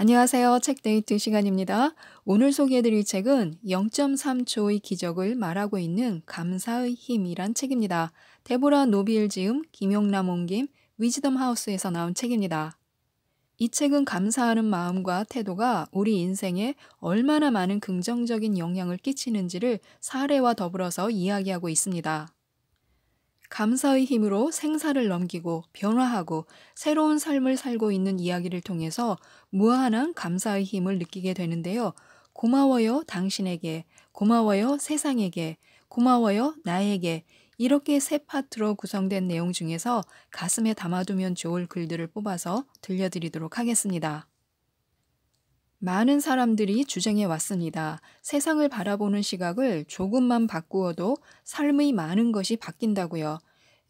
안녕하세요. 책 데이트 시간입니다. 오늘 소개해드릴 책은 0.3초의 기적을 말하고 있는 감사의 힘이란 책입니다. 데보라 노비일지음, 김용남 옹김, 위즈덤 하우스에서 나온 책입니다. 이 책은 감사하는 마음과 태도가 우리 인생에 얼마나 많은 긍정적인 영향을 끼치는지를 사례와 더불어서 이야기하고 있습니다. 감사의 힘으로 생사를 넘기고 변화하고 새로운 삶을 살고 있는 이야기를 통해서 무한한 감사의 힘을 느끼게 되는데요. 고마워요 당신에게, 고마워요 세상에게, 고마워요 나에게 이렇게 세 파트로 구성된 내용 중에서 가슴에 담아두면 좋을 글들을 뽑아서 들려드리도록 하겠습니다. 많은 사람들이 주장해 왔습니다. 세상을 바라보는 시각을 조금만 바꾸어도 삶의 많은 것이 바뀐다고요.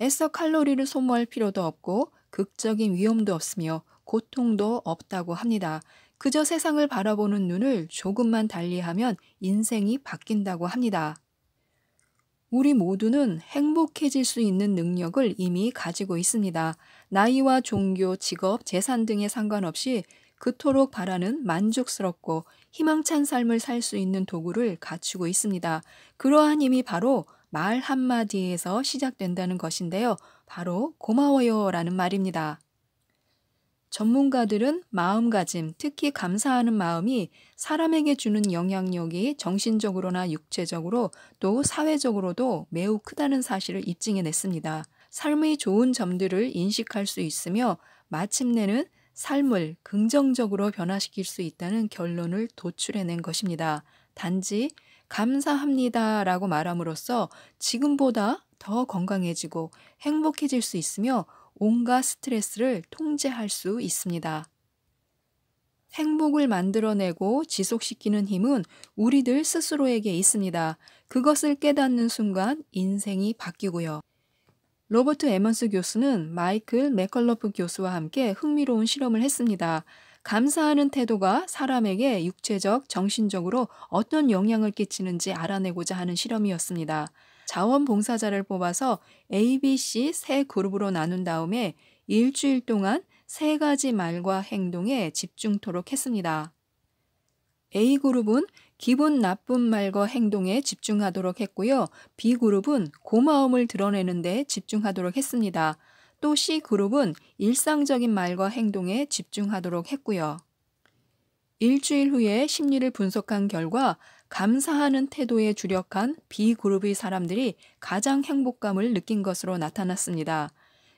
애써 칼로리를 소모할 필요도 없고 극적인 위험도 없으며 고통도 없다고 합니다. 그저 세상을 바라보는 눈을 조금만 달리하면 인생이 바뀐다고 합니다. 우리 모두는 행복해질 수 있는 능력을 이미 가지고 있습니다. 나이와 종교, 직업, 재산 등에 상관없이 그토록 바라는 만족스럽고 희망찬 삶을 살 수 있는 도구를 갖추고 있습니다. 그러한 힘이 바로 말 한마디에서 시작된다는 것인데요. 바로 고마워요 라는 말입니다. 전문가들은 마음가짐, 특히 감사하는 마음이 사람에게 주는 영향력이 정신적으로나 육체적으로 또 사회적으로도 매우 크다는 사실을 입증해 냈습니다. 삶의 좋은 점들을 인식할 수 있으며 마침내는 삶을 긍정적으로 변화시킬 수 있다는 결론을 도출해낸 것입니다. 단지 감사합니다 라고 말함으로써 지금보다 더 건강해지고 행복해질 수 있으며 온갖 스트레스를 통제할 수 있습니다. 행복을 만들어내고 지속시키는 힘은 우리들 스스로에게 있습니다. 그것을 깨닫는 순간 인생이 바뀌고요. 로버트 에먼스 교수는 마이클 맥컬러프 교수와 함께 흥미로운 실험을 했습니다. 감사하는 태도가 사람에게 육체적, 정신적으로 어떤 영향을 끼치는지 알아내고자 하는 실험이었습니다. 자원봉사자를 뽑아서 A, B, C 세 그룹으로 나눈 다음에 일주일 동안 세 가지 말과 행동에 집중토록 했습니다. A그룹은 기분 나쁜 말과 행동에 집중하도록 했고요. B그룹은 고마움을 드러내는 데 집중하도록 했습니다. 또 C그룹은 일상적인 말과 행동에 집중하도록 했고요. 일주일 후에 심리를 분석한 결과 감사하는 태도에 주력한 B그룹의 사람들이 가장 행복감을 느낀 것으로 나타났습니다.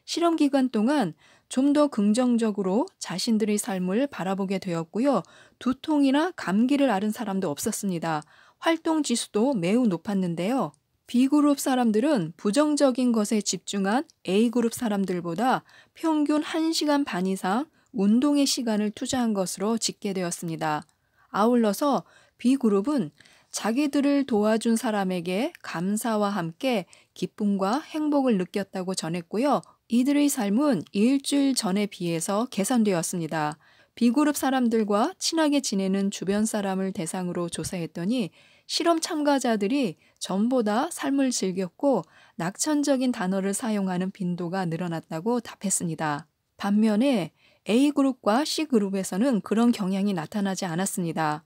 실험 기간 동안 좀더 긍정적으로 자신들의 삶을 바라보게 되었고요. 두통이나 감기를 앓은 사람도 없었습니다. 활동 지수도 매우 높았는데요. B그룹 사람들은 부정적인 것에 집중한 A그룹 사람들보다 평균 1시간 반 이상 운동의 시간을 투자한 것으로 집계되었습니다. 아울러서 B그룹은 자기들을 도와준 사람에게 감사와 함께 기쁨과 행복을 느꼈다고 전했고요. 이들의 삶은 일주일 전에 비해서 개선되었습니다. 비그룹 사람들과 친하게 지내는 주변 사람을 대상으로 조사했더니 실험 참가자들이 전보다 삶을 즐겼고 낙천적인 단어를 사용하는 빈도가 늘어났다고 답했습니다. 반면에 A그룹과 C그룹에서는 그런 경향이 나타나지 않았습니다.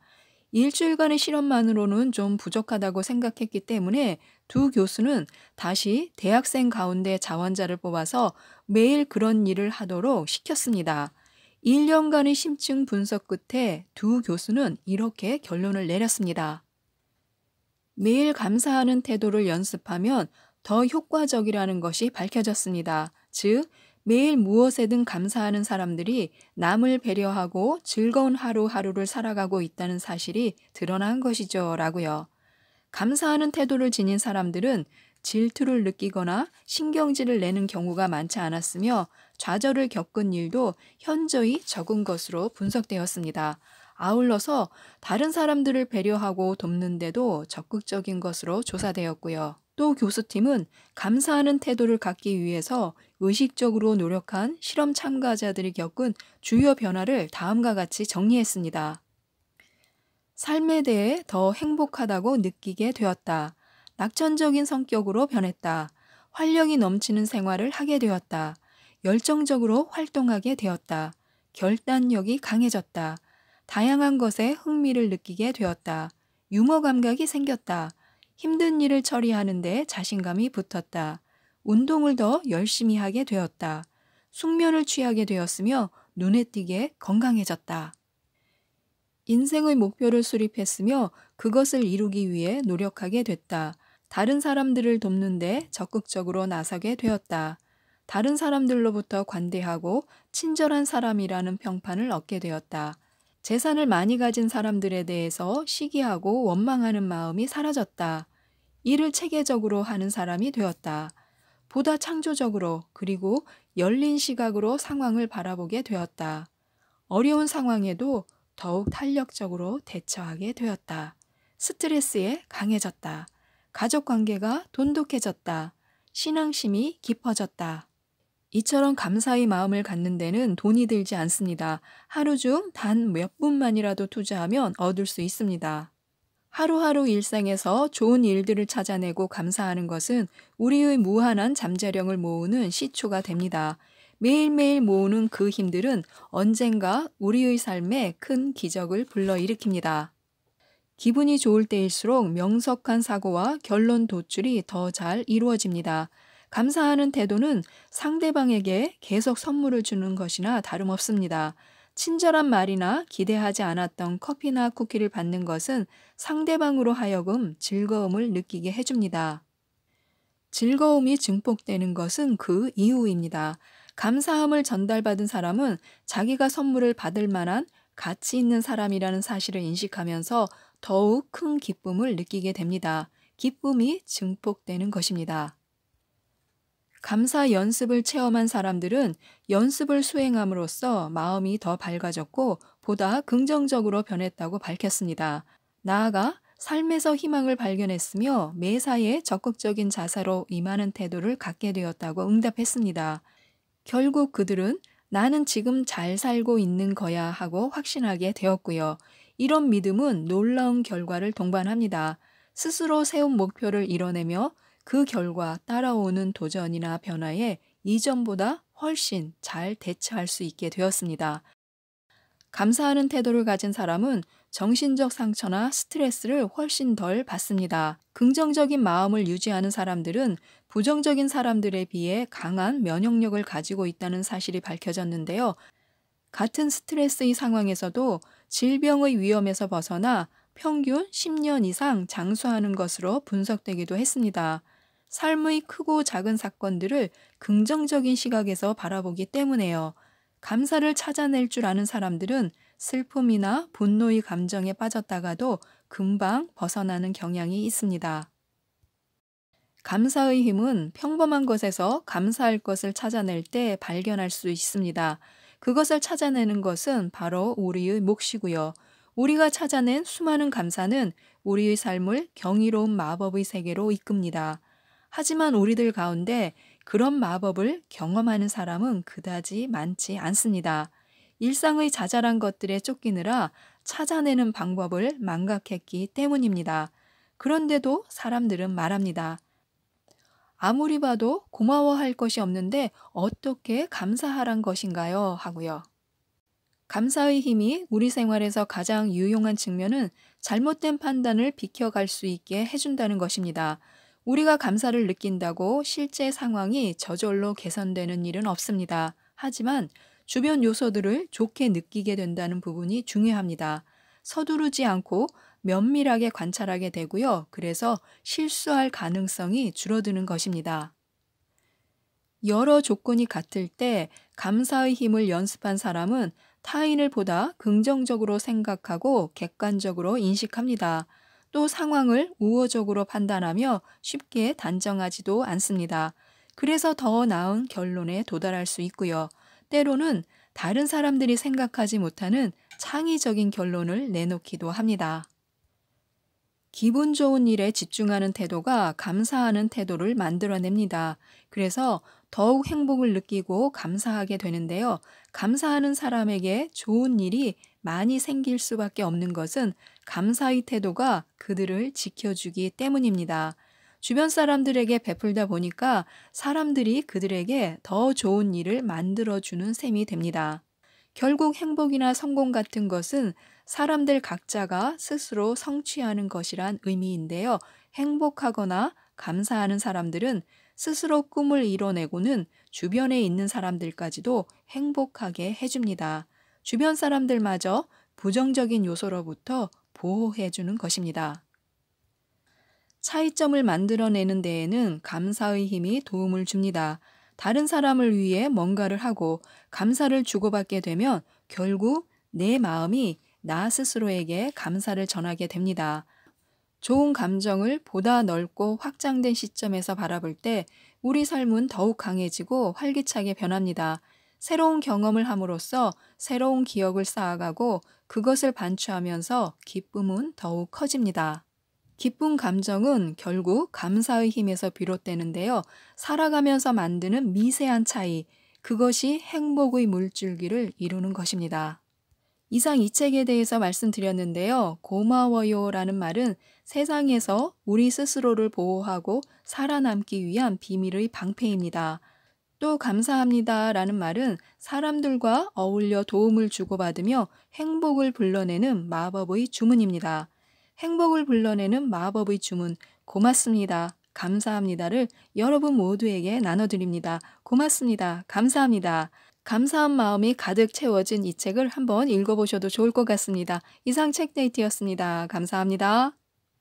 일주일간의 실험만으로는 좀 부족하다고 생각했기 때문에 두 교수는 다시 대학생 가운데 자원자를 뽑아서 매일 그런 일을 하도록 시켰습니다. 1년간의 심층 분석 끝에 두 교수는 이렇게 결론을 내렸습니다. 매일 감사하는 태도를 연습하면 더 효과적이라는 것이 밝혀졌습니다. 즉, 매일 무엇에든 감사하는 사람들이 남을 배려하고 즐거운 하루하루를 살아가고 있다는 사실이 드러난 것이죠. 라고요. 감사하는 태도를 지닌 사람들은 질투를 느끼거나 신경질을 내는 경우가 많지 않았으며 좌절을 겪은 일도 현저히 적은 것으로 분석되었습니다. 아울러서 다른 사람들을 배려하고 돕는데도 적극적인 것으로 조사되었고요. 또 교수팀은 감사하는 태도를 갖기 위해서 의식적으로 노력한 실험 참가자들이 겪은 주요 변화를 다음과 같이 정리했습니다. 삶에 대해 더 행복하다고 느끼게 되었다. 낙천적인 성격으로 변했다. 활력이 넘치는 생활을 하게 되었다. 열정적으로 활동하게 되었다. 결단력이 강해졌다. 다양한 것에 흥미를 느끼게 되었다. 유머 감각이 생겼다. 힘든 일을 처리하는데 자신감이 붙었다. 운동을 더 열심히 하게 되었다. 숙면을 취하게 되었으며 눈에 띄게 건강해졌다. 인생의 목표를 수립했으며 그것을 이루기 위해 노력하게 됐다. 다른 사람들을 돕는데 적극적으로 나서게 되었다. 다른 사람들로부터 관대하고 친절한 사람이라는 평판을 얻게 되었다. 재산을 많이 가진 사람들에 대해서 시기하고 원망하는 마음이 사라졌다. 일을 체계적으로 하는 사람이 되었다. 보다 창조적으로 그리고 열린 시각으로 상황을 바라보게 되었다. 어려운 상황에도 더욱 탄력적으로 대처하게 되었다. 스트레스에 강해졌다. 가족 관계가 돈독해졌다. 신앙심이 깊어졌다. 이처럼 감사의 마음을 갖는 데는 돈이 들지 않습니다. 하루 중 단 몇 분만이라도 투자하면 얻을 수 있습니다. 하루하루 일상에서 좋은 일들을 찾아내고 감사하는 것은 우리의 무한한 잠재력을 모으는 시초가 됩니다. 매일매일 모으는 그 힘들은 언젠가 우리의 삶에 큰 기적을 불러일으킵니다. 기분이 좋을 때일수록 명석한 사고와 결론 도출이 더 잘 이루어집니다. 감사하는 태도는 상대방에게 계속 선물을 주는 것이나 다름없습니다. 친절한 말이나 기대하지 않았던 커피나 쿠키를 받는 것은 상대방으로 하여금 즐거움을 느끼게 해줍니다. 즐거움이 증폭되는 것은 그 이유입니다. 감사함을 전달받은 사람은 자기가 선물을 받을 만한 가치 있는 사람이라는 사실을 인식하면서 더욱 큰 기쁨을 느끼게 됩니다. 기쁨이 증폭되는 것입니다. 감사 연습을 체험한 사람들은 연습을 수행함으로써 마음이 더 밝아졌고 보다 긍정적으로 변했다고 밝혔습니다. 나아가 삶에서 희망을 발견했으며 매사에 적극적인 자세로 임하는 태도를 갖게 되었다고 응답했습니다. 결국 그들은 나는 지금 잘 살고 있는 거야 하고 확신하게 되었고요. 이런 믿음은 놀라운 결과를 동반합니다. 스스로 세운 목표를 이뤄내며 그 결과 따라오는 도전이나 변화에 이전보다 훨씬 잘 대처할 수 있게 되었습니다. 감사하는 태도를 가진 사람은 정신적 상처나 스트레스를 훨씬 덜 받습니다. 긍정적인 마음을 유지하는 사람들은 부정적인 사람들에 비해 강한 면역력을 가지고 있다는 사실이 밝혀졌는데요. 같은 스트레스의 상황에서도 질병의 위험에서 벗어나 평균 10년 이상 장수하는 것으로 분석되기도 했습니다. 삶의 크고 작은 사건들을 긍정적인 시각에서 바라보기 때문에요. 감사를 찾아낼 줄 아는 사람들은 슬픔이나 분노의 감정에 빠졌다가도 금방 벗어나는 경향이 있습니다. 감사의 힘은 평범한 것에서 감사할 것을 찾아낼 때 발견할 수 있습니다. 그것을 찾아내는 것은 바로 우리의 몫이고요. 우리가 찾아낸 수많은 감사는 우리의 삶을 경이로운 마법의 세계로 이끕니다. 하지만 우리들 가운데 그런 마법을 경험하는 사람은 그다지 많지 않습니다. 일상의 자잘한 것들에 쫓기느라 찾아내는 방법을 망각했기 때문입니다. 그런데도 사람들은 말합니다. 아무리 봐도 고마워할 것이 없는데 어떻게 감사하란 것인가요? 하고요. 감사의 힘이 우리 생활에서 가장 유용한 측면은 잘못된 판단을 비켜갈 수 있게 해준다는 것입니다. 우리가 감사를 느낀다고 실제 상황이 저절로 개선되는 일은 없습니다. 하지만 주변 요소들을 좋게 느끼게 된다는 부분이 중요합니다. 서두르지 않고 면밀하게 관찰하게 되고요. 그래서 실수할 가능성이 줄어드는 것입니다. 여러 조건이 같을 때 감사의 힘을 연습한 사람은 타인을 보다 긍정적으로 생각하고 객관적으로 인식합니다. 또 상황을 우호적으로 판단하며 쉽게 단정하지도 않습니다. 그래서 더 나은 결론에 도달할 수 있고요. 때로는 다른 사람들이 생각하지 못하는 창의적인 결론을 내놓기도 합니다. 기분 좋은 일에 집중하는 태도가 감사하는 태도를 만들어냅니다. 그래서 더욱 행복을 느끼고 감사하게 되는데요. 감사하는 사람에게 좋은 일이 많이 생길 수밖에 없는 것은 감사의 태도가 그들을 지켜주기 때문입니다. 주변 사람들에게 베풀다 보니까 사람들이 그들에게 더 좋은 일을 만들어주는 셈이 됩니다. 결국 행복이나 성공 같은 것은 사람들 각자가 스스로 성취하는 것이란 의미인데요. 행복하거나 감사하는 사람들은 스스로 꿈을 이뤄내고는 주변에 있는 사람들까지도 행복하게 해줍니다. 주변 사람들마저 부정적인 요소로부터 보호해주는 것입니다. 차이점을 만들어내는 데에는 감사의 힘이 도움을 줍니다. 다른 사람을 위해 뭔가를 하고 감사를 주고받게 되면 결국 내 마음이 나 스스로에게 감사를 전하게 됩니다. 좋은 감정을 보다 넓고 확장된 시점에서 바라볼 때 우리 삶은 더욱 강해지고 활기차게 변합니다. 새로운 경험을 함으로써 새로운 기억을 쌓아가고 그것을 반추하면서 기쁨은 더욱 커집니다. 기쁜 감정은 결국 감사의 힘에서 비롯되는데요. 살아가면서 만드는 미세한 차이, 그것이 행복의 물줄기를 이루는 것입니다. 이상 이 책에 대해서 말씀드렸는데요. 고마워요 라는 말은 세상에서 우리 스스로를 보호하고 살아남기 위한 비밀의 방패입니다. 또 감사합니다 라는 말은 사람들과 어울려 도움을 주고받으며 행복을 불러내는 마법의 주문입니다. 행복을 불러내는 마법의 주문 고맙습니다. 감사합니다를 여러분 모두에게 나눠드립니다. 고맙습니다. 감사합니다. 감사한 마음이 가득 채워진 이 책을 한번 읽어보셔도 좋을 것 같습니다. 이상 책데이트였습니다. 감사합니다.